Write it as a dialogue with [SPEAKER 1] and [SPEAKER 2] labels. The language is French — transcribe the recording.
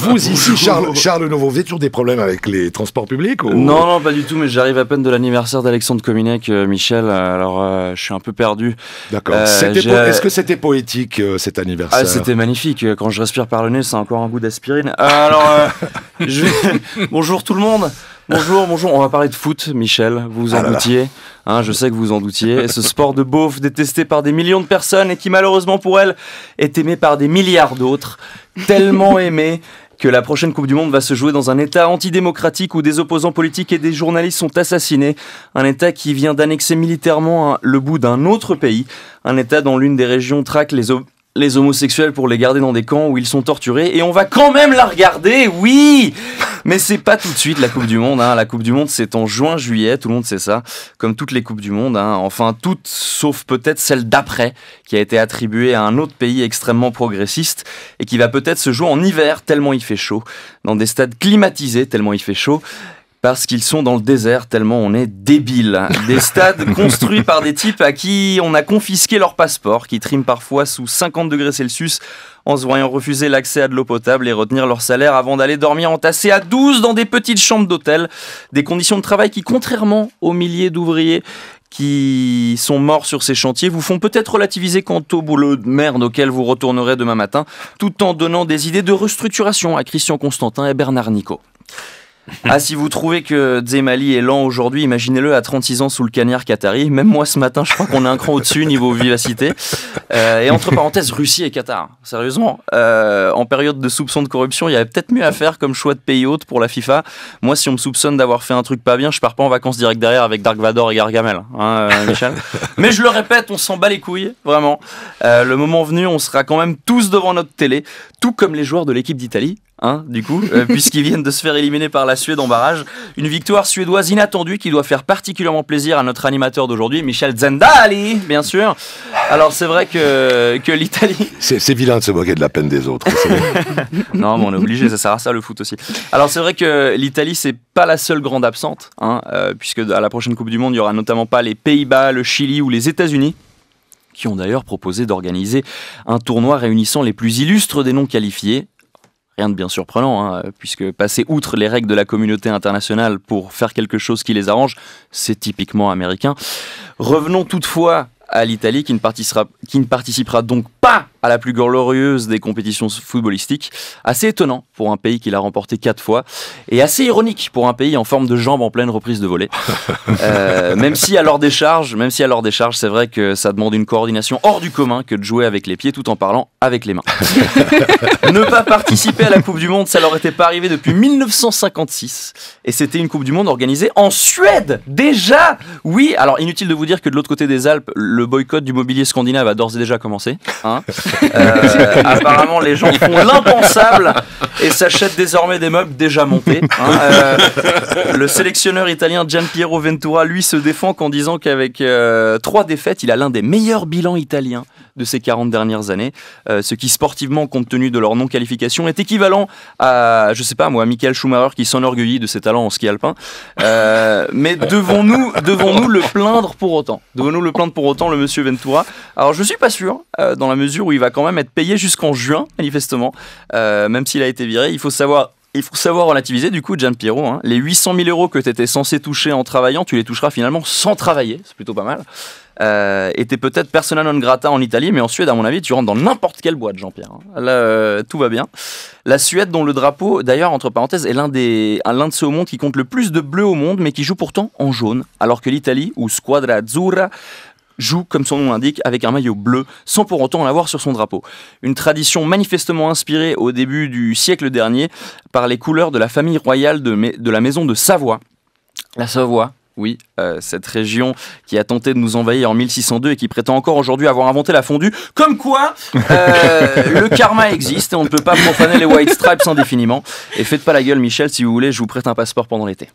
[SPEAKER 1] Vous ah, ici, Charles, Charles Nouveau, vous avez toujours des problèmes avec les transports publics ou... Non, non, pas du tout, mais j'arrive à peine de l'anniversaire d'Alexandre Cominec, euh, Michel, euh, alors euh, je suis un peu perdu. D'accord. Est-ce que c'était poétique cet anniversaire ah, C'était magnifique. Quand je respire par le nez, c'est encore un goût d'aspirine. alors, bonjour tout le monde. Bonjour, bonjour. On va parler de foot, Michel. Vous vous en ah doutiez. Hein, je sais que vous vous en doutiez. ce sport de beauf détesté par des millions de personnes et qui, malheureusement pour elle, est aimé par des milliards d'autres. Tellement aimé que la prochaine Coupe du Monde va se jouer dans un État antidémocratique où des opposants politiques et des journalistes sont assassinés, un État qui vient d'annexer militairement le bout d'un autre pays, un État dont l'une des régions traque les, les homosexuels pour les garder dans des camps où ils sont torturés, et on va quand même la regarder, oui mais c'est pas tout de suite la Coupe du Monde. Hein. La Coupe du Monde, c'est en juin-juillet, tout le monde sait ça, comme toutes les Coupes du Monde. Hein. Enfin, toutes, sauf peut-être celle d'après, qui a été attribuée à un autre pays extrêmement progressiste et qui va peut-être se jouer en hiver, tellement il fait chaud, dans des stades climatisés, tellement il fait chaud parce qu'ils sont dans le désert tellement on est débile. Des stades construits par des types à qui on a confisqué leur passeport, qui triment parfois sous 50 degrés Celsius en se voyant refuser l'accès à de l'eau potable et retenir leur salaire avant d'aller dormir entassés à 12 dans des petites chambres d'hôtel. Des conditions de travail qui, contrairement aux milliers d'ouvriers qui sont morts sur ces chantiers vous font peut-être relativiser quant au boulot de merde auquel vous retournerez demain matin, tout en donnant des idées de restructuration à Christian Constantin et Bernard Nicot ah, si vous trouvez que Zemali est lent aujourd'hui, imaginez-le à 36 ans sous le cagnard qatari. Même moi, ce matin, je crois qu'on est un cran au-dessus niveau vivacité. Euh, et entre parenthèses, Russie et Qatar. Sérieusement, euh, en période de soupçon de corruption, il y avait peut-être mieux à faire comme choix de pays hôte pour la FIFA. Moi, si on me soupçonne d'avoir fait un truc pas bien, je pars pas en vacances direct derrière avec Dark Vador et Gargamel, hein, euh, Michel. Mais je le répète, on s'en bat les couilles, vraiment. le moment venu, on sera quand même tous devant notre télé, tout comme les joueurs de l'équipe d'Italie Hein, du coup, euh, puisqu'ils viennent de se faire éliminer par la Suède en barrage. Une victoire suédoise inattendue qui doit faire particulièrement plaisir à notre animateur d'aujourd'hui, Michel Zendali, bien sûr. Alors c'est vrai que, que l'Italie... C'est vilain de se moquer de la peine des autres. non, mais on est obligé, ça sert à ça le foot aussi. Alors c'est vrai que l'Italie, c'est pas la seule grande absente, hein, euh, puisque à la prochaine Coupe du Monde, il y aura notamment pas les Pays-Bas, le Chili ou les États-Unis qui ont d'ailleurs proposé d'organiser un tournoi réunissant les plus illustres des non qualifiés, Rien de bien surprenant, hein, puisque passer outre les règles de la communauté internationale pour faire quelque chose qui les arrange, c'est typiquement américain. Revenons toutefois à l'Italie qui ne participera donc pas à la plus glorieuse des compétitions footballistiques. Assez étonnant pour un pays qui l'a remporté quatre fois et assez ironique pour un pays en forme de jambe en pleine reprise de volée. Euh, même si à leur décharge, même si à des charges c'est vrai que ça demande une coordination hors du commun que de jouer avec les pieds tout en parlant avec les mains. ne pas participer à la Coupe du Monde, ça leur était pas arrivé depuis 1956 et c'était une Coupe du Monde organisée en Suède déjà. Oui, alors inutile de vous dire que de l'autre côté des Alpes, le boycott du mobilier scandinave a d'ores et déjà commencé. Hein euh, apparemment, les gens font l'impensable et s'achètent désormais des meubles déjà montés. Hein. Euh, le sélectionneur italien Gian Piero Ventura, lui, se défend qu'en disant qu'avec euh, trois défaites, il a l'un des meilleurs bilans italiens de ces 40 dernières années, ce qui sportivement, compte tenu de leur non-qualification, est équivalent à, je sais pas moi, Michael Schumacher qui s'enorgueillit de ses talents en ski alpin. mais devons-nous devons-nous le plaindre pour autant Devons-nous le plaindre pour autant, le monsieur Ventura Alors, je suis pas sûr, dans la mesure où il va quand même être payé jusqu'en juin, manifestement, euh, même s'il a été viré. Il faut savoir il faut savoir relativiser, du coup, Jean-Pierre, hein. les 800 000 euros que tu étais censé toucher en travaillant, tu les toucheras finalement sans travailler, c'est plutôt pas mal. Euh, et t'es peut-être persona non grata en Italie, mais en Suède, à mon avis, tu rentres dans n'importe quelle boîte, Jean-Pierre. Hein. Là, euh, tout va bien. La Suède, dont le drapeau, d'ailleurs, entre parenthèses, est l'un des, l'un de ceux au monde qui compte le plus de bleu au monde, mais qui joue pourtant en jaune. Alors que l'Italie, ou Squadra Azzurra, joue, comme son nom l'indique, avec un maillot bleu, sans pour autant l'avoir sur son drapeau. Une tradition manifestement inspirée au début du siècle dernier par les couleurs de la famille royale de, la maison de Savoie. La Savoie, oui, euh, cette région qui a tenté de nous envahir en 1602 et qui prétend encore aujourd'hui avoir inventé la fondue. Comme quoi, euh, le karma existe et on ne peut pas profaner les White Stripes indéfiniment. Et faites pas la gueule, Michel, si vous voulez, je vous prête un passeport pendant l'été.